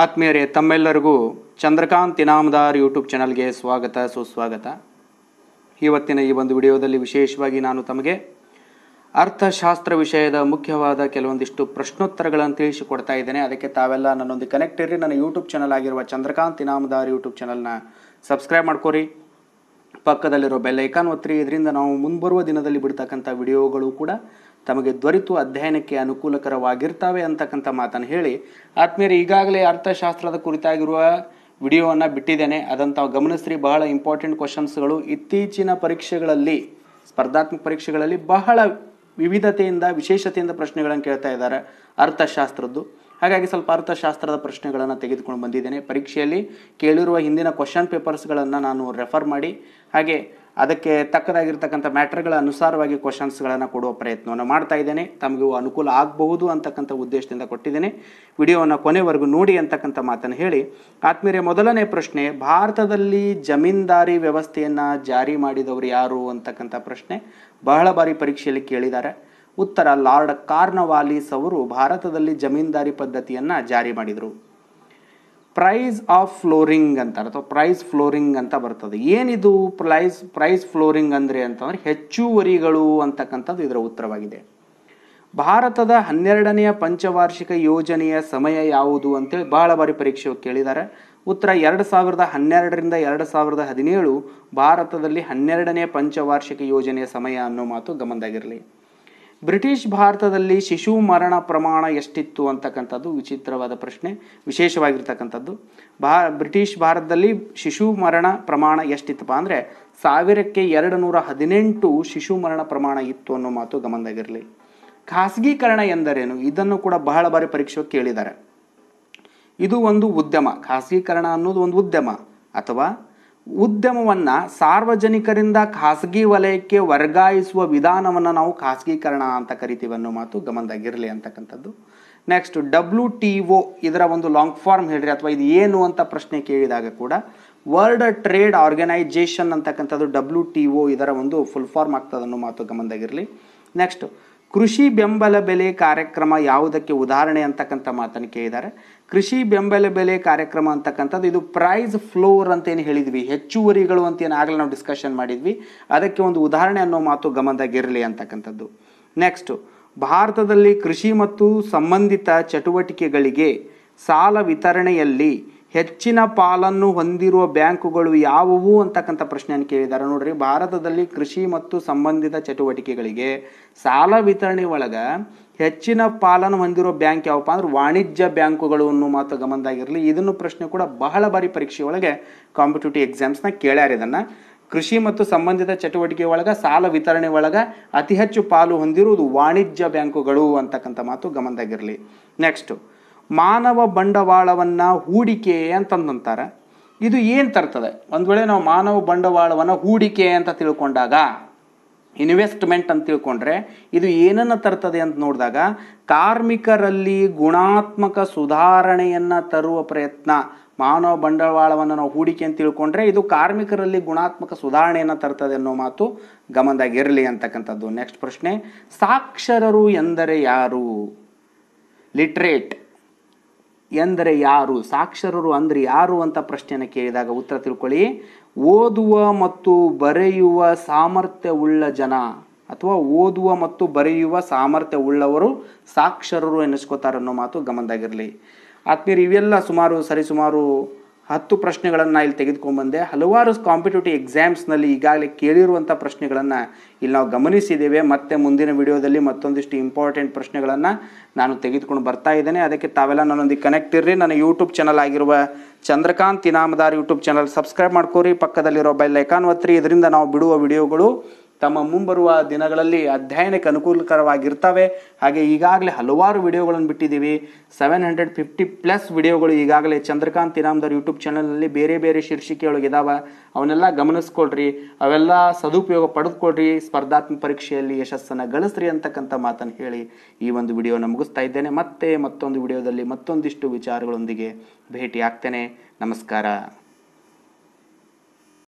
ಆತ್ಮೀಯರೇ ತಮ್ಮೆಲ್ಲರಿಗೂ ಚಂದ್ರಕಾಂತ್ ಇನಾಮದಾರ್ ಯೂಟ್ಯೂಬ್ ಚಾನಲ್ಗೆ ಸ್ವಾಗತ ಸುಸ್ವಾಗತ ಇವತ್ತಿನ ಈ ಒಂದು ವಿಡಿಯೋದಲ್ಲಿ ವಿಶೇಷವಾಗಿ ನಾನು ತಮಗೆ ಅರ್ಥಶಾಸ್ತ್ರ ವಿಷಯದ ಮುಖ್ಯವಾದ ಕೆಲವೊಂದಿಷ್ಟು ಪ್ರಶ್ನೋತ್ತರಗಳನ್ನು ತಿಳಿಸಿಕೊಡ್ತಾ ಇದ್ದೇನೆ ಅದಕ್ಕೆ ತಾವೆಲ್ಲ ನನ್ನೊಂದು ಕನೆಕ್ಟ್ ಇರಿ ನನ್ನ ಯೂಟ್ಯೂಬ್ ಚಾನಲ್ ಆಗಿರುವ ಚಂದ್ರಕಾಂತ್ ಇನಾಮದಾರ್ ಯೂಟ್ಯೂಬ್ ಚಾನಲ್ನ ಸಬ್ಸ್ಕ್ರೈಬ್ ಮಾಡ್ಕೋರಿ ಪಕ್ಕದಲ್ಲಿರೋ ಬೆಲ್ ಐಕಾನ್ ಒತ್ತಿರಿ ಇದರಿಂದ ನಾವು ಮುಂಬರುವ ದಿನದಲ್ಲಿ ಬಿಡ್ತಕ್ಕಂಥ ವಿಡಿಯೋಗಳು ಕೂಡ ತಮಗೆ ದೊರೆತು ಅಧ್ಯಯನಕ್ಕೆ ಅನುಕೂಲಕರವಾಗಿರ್ತವೆ ಅಂತಕ್ಕಂಥ ಮಾತನ್ನು ಹೇಳಿ ಆತ್ಮೀಯರು ಈಗಾಗಲೇ ಅರ್ಥಶಾಸ್ತ್ರದ ಕುರಿತಾಗಿರುವ ವಿಡಿಯೋವನ್ನು ಬಿಟ್ಟಿದ್ದೇನೆ ಅದನ್ನು ತಾವು ಗಮನಿಸ್ರಿ ಬಹಳ ಇಂಪಾರ್ಟೆಂಟ್ ಕ್ವಶನ್ಸ್ಗಳು ಇತ್ತೀಚಿನ ಪರೀಕ್ಷೆಗಳಲ್ಲಿ ಸ್ಪರ್ಧಾತ್ಮಕ ಪರೀಕ್ಷೆಗಳಲ್ಲಿ ಬಹಳ ವಿವಿಧತೆಯಿಂದ ವಿಶೇಷತೆಯಿಂದ ಪ್ರಶ್ನೆಗಳನ್ನು ಕೇಳ್ತಾ ಇದ್ದಾರೆ ಅರ್ಥಶಾಸ್ತ್ರದ್ದು ಹಾಗಾಗಿ ಸ್ವಲ್ಪ ಅರ್ಥಶಾಸ್ತ್ರದ ಪ್ರಶ್ನೆಗಳನ್ನು ತೆಗೆದುಕೊಂಡು ಬಂದಿದ್ದೇನೆ ಪರೀಕ್ಷೆಯಲ್ಲಿ ಕೇಳಿರುವ ಹಿಂದಿನ ಕ್ವಶನ್ ಪೇಪರ್ಸ್ಗಳನ್ನು ನಾನು ರೆಫರ್ ಮಾಡಿ ಹಾಗೆ ಅದಕ್ಕೆ ತಕ್ಕದಾಗಿರ್ತಕ್ಕಂಥ ಮ್ಯಾಟ್ರ್ಗಳ ಅನುಸಾರವಾಗಿ ಕ್ವಶನ್ಸ್ಗಳನ್ನು ಕೊಡುವ ಪ್ರಯತ್ನವನ್ನು ಮಾಡ್ತಾ ಇದ್ದೇನೆ ತಮಗೂ ಅನುಕೂಲ ಆಗಬಹುದು ಅಂತಕ್ಕಂಥ ಉದ್ದೇಶದಿಂದ ಕೊಟ್ಟಿದ್ದೇನೆ ವಿಡಿಯೋವನ್ನು ಕೊನೆವರೆಗೂ ನೋಡಿ ಅಂತಕ್ಕಂಥ ಮಾತನ್ನು ಹೇಳಿ ಆತ್ಮೀಯ ಮೊದಲನೇ ಪ್ರಶ್ನೆ ಭಾರತದಲ್ಲಿ ಜಮೀನ್ದಾರಿ ವ್ಯವಸ್ಥೆಯನ್ನು ಜಾರಿ ಮಾಡಿದವರು ಯಾರು ಅಂತಕ್ಕಂಥ ಪ್ರಶ್ನೆ ಬಹಳ ಬಾರಿ ಪರೀಕ್ಷೆಯಲ್ಲಿ ಕೇಳಿದ್ದಾರೆ ಉತ್ತರ ಲಾರ್ಡ್ ಕಾರ್ನವಾಲಿಸ್ ಅವರು ಭಾರತದಲ್ಲಿ ಜಮೀನ್ದಾರಿ ಪದ್ಧತಿಯನ್ನು ಜಾರಿ ಮಾಡಿದರು ಪ್ರೈಸ್ ಆಫ್ ಫ್ಲೋರಿಂಗ್ ಅಂತಾರೆ ಅಥವಾ ಪ್ರೈಸ್ ಫ್ಲೋರಿಂಗ್ ಅಂತ ಬರ್ತದೆ ಏನಿದು ಪ್ರೈಸ್ ಪ್ರೈಸ್ ಫ್ಲೋರಿಂಗ್ ಅಂದರೆ ಅಂತಂದರೆ ಹೆಚ್ಚುವರಿಗಳು ಅಂತಕ್ಕಂಥದ್ದು ಇದರ ಉತ್ತರವಾಗಿದೆ ಭಾರತದ ಹನ್ನೆರಡನೆಯ ಪಂಚವಾರ್ಷಿಕ ಯೋಜನೆಯ ಸಮಯ ಯಾವುದು ಅಂತೇಳಿ ಬಹಳ ಬಾರಿ ಪರೀಕ್ಷೆ ಕೇಳಿದ್ದಾರೆ ಉತ್ತರ ಎರಡು ಸಾವಿರದ ಹನ್ನೆರಡರಿಂದ ಎರಡು ಸಾವಿರದ ಹದಿನೇಳು ಭಾರತದಲ್ಲಿ ಹನ್ನೆರಡನೇ ಪಂಚವಾರ್ಷಿಕ ಯೋಜನೆಯ ಸಮಯ ಅನ್ನೋ ಮಾತು ಗಮನದಾಗಿರಲಿ ಬ್ರಿಟಿಷ್ ಭಾರತದಲ್ಲಿ ಶಿಶು ಮರಣ ಪ್ರಮಾಣ ಎಷ್ಟಿತ್ತು ಅಂತಕ್ಕಂಥದ್ದು ವಿಚಿತ್ರವಾದ ಪ್ರಶ್ನೆ ವಿಶೇಷವಾಗಿರ್ತಕ್ಕಂಥದ್ದು ಭಾ ಬ್ರಿಟಿಷ್ ಭಾರತದಲ್ಲಿ ಶಿಶು ಮರಣ ಪ್ರಮಾಣ ಎಷ್ಟಿತ್ತಪ್ಪ ಅಂದರೆ ಸಾವಿರಕ್ಕೆ ಎರಡು ನೂರ ಹದಿನೆಂಟು ಶಿಶು ಮರಣ ಪ್ರಮಾಣ ಇತ್ತು ಅನ್ನೋ ಮಾತು ಗಮನದಾಗಿರಲಿ ಖಾಸಗೀಕರಣ ಎಂದರೇನು ಇದನ್ನು ಕೂಡ ಬಹಳ ಬಾರಿ ಪರೀಕ್ಷೆ ಕೇಳಿದ್ದಾರೆ ಇದು ಒಂದು ಉದ್ಯಮ ಖಾಸಗೀಕರಣ ಅನ್ನೋದು ಒಂದು ಉದ್ಯಮ ಅಥವಾ ಉದ್ಯಮವನ್ನು ಸಾರ್ವಜನಿಕರಿಂದ ಖಾಸಗಿ ವಲಯಕ್ಕೆ ವರ್ಗಾಯಿಸುವ ವಿಧಾನವನ್ನು ನಾವು ಖಾಸಗೀಕರಣ ಅಂತ ಕರಿತೀವಿ ಅನ್ನೋ ಮಾತು ಗಮನದಾಗಿರಲಿ ಅಂತಕ್ಕಂಥದ್ದು ನೆಕ್ಸ್ಟ್ ಡಬ್ಲ್ಯೂ ಟಿ ಒ ಇದರ ಒಂದು ಲಾಂಗ್ ಫಾರ್ಮ್ ಹೇಳಿರಿ ಅಥವಾ ಇದು ಏನು ಅಂತ ಪ್ರಶ್ನೆ ಕೇಳಿದಾಗ ಕೂಡ ವರ್ಲ್ಡ್ ಟ್ರೇಡ್ ಆರ್ಗನೈಜೇಷನ್ ಅಂತಕ್ಕಂಥದ್ದು ಡಬ್ಲ್ಯೂ ಟಿ ಒ ಇದರ ಒಂದು ಫುಲ್ ಫಾರ್ಮ್ ಆಗ್ತದೆ ಅನ್ನೋ ಮಾತು ಗಮನದಾಗಿರಲಿ ನೆಕ್ಸ್ಟ್ ಕೃಷಿ ಬೆಂಬಲ ಬೆಲೆ ಕಾರ್ಯಕ್ರಮ ಯಾವುದಕ್ಕೆ ಉದಾಹರಣೆ ಅಂತಕ್ಕಂಥ ಮಾತನ್ನು ಕೇಳಿದ್ದಾರೆ ಕೃಷಿ ಬೆಂಬಲ ಬೆಲೆ ಕಾರ್ಯಕ್ರಮ ಅಂತಕ್ಕಂಥದ್ದು ಇದು ಪ್ರೈಸ್ ಫ್ಲೋರ್ ಅಂತ ಏನು ಹೇಳಿದ್ವಿ ಹೆಚ್ಚುವರಿಗಳು ಅಂತ ಏನು ಆಗಲೇ ನಾವು ಡಿಸ್ಕಷನ್ ಮಾಡಿದ್ವಿ ಅದಕ್ಕೆ ಒಂದು ಉದಾಹರಣೆ ಅನ್ನೋ ಮಾತು ಗಮನದಾಗಿರಲಿ ಅಂತಕ್ಕಂಥದ್ದು ನೆಕ್ಸ್ಟು ಭಾರತದಲ್ಲಿ ಕೃಷಿ ಮತ್ತು ಸಂಬಂಧಿತ ಚಟುವಟಿಕೆಗಳಿಗೆ ಸಾಲ ವಿತರಣೆಯಲ್ಲಿ ಹೆಚ್ಚಿನ ಪಾಲನ್ನು ಹೊಂದಿರುವ ಬ್ಯಾಂಕುಗಳು ಯಾವುವು ಅಂತಕ್ಕಂಥ ಪ್ರಶ್ನೆಯನ್ನು ಕೇಳಿದ್ದಾರೆ ನೋಡ್ರಿ ಭಾರತದಲ್ಲಿ ಕೃಷಿ ಮತ್ತು ಸಂಬಂಧಿತ ಚಟುವಟಿಕೆಗಳಿಗೆ ಸಾಲ ವಿತರಣೆ ಒಳಗೆ ಹೆಚ್ಚಿನ ಪಾಲನ್ನು ಹೊಂದಿರೋ ಬ್ಯಾಂಕ್ ಯಾವಪ್ಪ ಅಂದ್ರೆ ವಾಣಿಜ್ಯ ಬ್ಯಾಂಕುಗಳು ಅನ್ನೋ ಮಾತು ಗಮನದಾಗಿರಲಿ ಇದನ್ನು ಪ್ರಶ್ನೆ ಕೂಡ ಬಹಳ ಬಾರಿ ಪರೀಕ್ಷೆ ಒಳಗೆ ಕಾಂಪಿಟೇಟಿವ್ ಎಕ್ಸಾಮ್ಸ್ನ ಕೇಳ್ಯಾರ ಇದನ್ನು ಕೃಷಿ ಮತ್ತು ಸಂಬಂಧಿತ ಚಟುವಟಿಕೆ ಒಳಗೆ ಸಾಲ ವಿತರಣೆ ಒಳಗೆ ಅತಿ ಹೆಚ್ಚು ಪಾಲು ಹೊಂದಿರುವುದು ವಾಣಿಜ್ಯ ಬ್ಯಾಂಕುಗಳು ಅಂತಕ್ಕಂಥ ಮಾತು ಗಮನದಾಗಿರಲಿ ನೆಕ್ಸ್ಟು ಮಾನವ ಬಂಡವಾಳವನ್ನು ಹೂಡಿಕೆ ಅಂತಂದಂತಾರೆ ಇದು ಏನು ತರ್ತದೆ ಒಂದು ವೇಳೆ ನಾವು ಮಾನವ ಬಂಡವಾಳವನ್ನು ಹೂಡಿಕೆ ಅಂತ ತಿಳ್ಕೊಂಡಾಗ ಇನ್ವೆಸ್ಟ್ಮೆಂಟ್ ಅಂತ ತಿಳ್ಕೊಂಡ್ರೆ ಇದು ಏನನ್ನು ತರ್ತದೆ ಅಂತ ನೋಡಿದಾಗ ಕಾರ್ಮಿಕರಲ್ಲಿ ಗುಣಾತ್ಮಕ ಸುಧಾರಣೆಯನ್ನು ತರುವ ಪ್ರಯತ್ನ ಮಾನವ ಬಂಡವಾಳವನ್ನು ನಾವು ಹೂಡಿಕೆ ಅಂತ ತಿಳ್ಕೊಂಡ್ರೆ ಇದು ಕಾರ್ಮಿಕರಲ್ಲಿ ಗುಣಾತ್ಮಕ ಸುಧಾರಣೆಯನ್ನು ತರ್ತದೆ ಅನ್ನೋ ಮಾತು ಗಮನದಾಗಿರಲಿ ಅಂತಕ್ಕಂಥದ್ದು ನೆಕ್ಸ್ಟ್ ಪ್ರಶ್ನೆ ಸಾಕ್ಷರರು ಎಂದರೆ ಯಾರು ಲಿಟ್ರೇಟ್ ಎಂದರೆ ಯಾರು ಸಾಕ್ಷರರು ಅಂದರೆ ಯಾರು ಅಂತ ಪ್ರಶ್ನೆಯನ್ನು ಕೇಳಿದಾಗ ಉತ್ತರ ತಿಳ್ಕೊಳ್ಳಿ ಓದುವ ಮತ್ತು ಬರೆಯುವ ಸಾಮರ್ಥ್ಯವುಳ್ಳ ಜನ ಅಥವಾ ಓದುವ ಮತ್ತು ಬರೆಯುವ ಸಾಮರ್ಥ್ಯವುಳ್ಳವರು ಸಾಕ್ಷರರು ಎನಿಸ್ಕೋತಾರೆ ಅನ್ನೋ ಮಾತು ಗಮನದಾಗಿರಲಿ ಆತ್ಮೀಯರು ಇವೆಲ್ಲ ಸುಮಾರು ಸರಿಸುಮಾರು ಹತ್ತು ಪ್ರಶ್ನೆಗಳನ್ನು ಇಲ್ಲಿ ತೆಗೆದುಕೊಂಡ್ಬಂದೆ ಹಲವಾರು ಕಾಂಪಿಟೇಟಿವ್ ಎಕ್ಸಾಮ್ಸ್ನಲ್ಲಿ ಈಗಾಗಲೇ ಕೇಳಿರುವಂಥ ಪ್ರಶ್ನೆಗಳನ್ನು ಇಲ್ಲಿ ನಾವು ಗಮನಿಸಿದ್ದೇವೆ ಮತ್ತೆ ಮುಂದಿನ ವಿಡಿಯೋದಲ್ಲಿ ಮತ್ತೊಂದಿಷ್ಟು ಇಂಪಾರ್ಟೆಂಟ್ ಪ್ರಶ್ನೆಗಳನ್ನು ನಾನು ತೆಗೆದುಕೊಂಡು ಬರ್ತಾ ಇದ್ದೇನೆ ಅದಕ್ಕೆ ತಾವೆಲ್ಲ ನನ್ನೊಂದಿಗೆ ಕನೆಕ್ಟ್ ಇರ್ರಿ ನನ್ನ ಯೂಟ್ಯೂಬ್ ಚಾನಲ್ ಆಗಿರುವ Chandrakant Inamdar YouTube channel subscribe ಮಾಡ್ಕೋರಿ ಪಕ್ಕದಲ್ಲಿರೋ ಬೆಲ್ ಐಕಾನ್ ಒತ್ತಿರಿ ಇದರಿಂದ ನಾವು ಬಿಡುವ ವಿಡಿಯೋಗಳು ತಮ್ಮ ಮುಂಬರುವ ದಿನಗಳಲ್ಲಿ ಅಧ್ಯಯನಕ್ಕೆ ಅನುಕೂಲಕರವಾಗಿರ್ತವೆ ಹಾಗೆ ಈಗಾಗಲೇ ಹಲವಾರು ವಿಡಿಯೋಗಳನ್ನು ಬಿಟ್ಟಿದ್ದೀವಿ ಸೆವೆನ್ ಹಂಡ್ರೆಡ್ ಫಿಫ್ಟಿ ಪ್ಲಸ್ ವಿಡಿಯೋಗಳು ಈಗಾಗಲೇ ಚಂದ್ರಕಾಂತ್ ಇನಾಮ್ದರ್ ಯೂಟ್ಯೂಬ್ ಚಾನಲ್ನಲ್ಲಿ ಬೇರೆ ಬೇರೆ ಶೀರ್ಷಿಕೆಯೊಳಗಿದ್ದಾವೆ ಅವನ್ನೆಲ್ಲ ಗಮನಿಸ್ಕೊಳ್ರಿ ಅವೆಲ್ಲ ಸದುಪಯೋಗ ಪಡೆದುಕೊಳ್ರಿ ಸ್ಪರ್ಧಾತ್ಮಕ ಪರೀಕ್ಷೆಯಲ್ಲಿ ಯಶಸ್ಸನ್ನು ಗಳಿಸ್ರಿ ಅಂತಕ್ಕಂಥ ಮಾತನ್ನು ಹೇಳಿ ಈ ಒಂದು ವಿಡಿಯೋನ ಮುಗಿಸ್ತಾ ಇದ್ದೇನೆ ಮತ್ತೆ ಮತ್ತೊಂದು ವಿಡಿಯೋದಲ್ಲಿ ಮತ್ತೊಂದಿಷ್ಟು ವಿಚಾರಗಳೊಂದಿಗೆ ಭೇಟಿ ಆಗ್ತೇನೆ ನಮಸ್ಕಾರ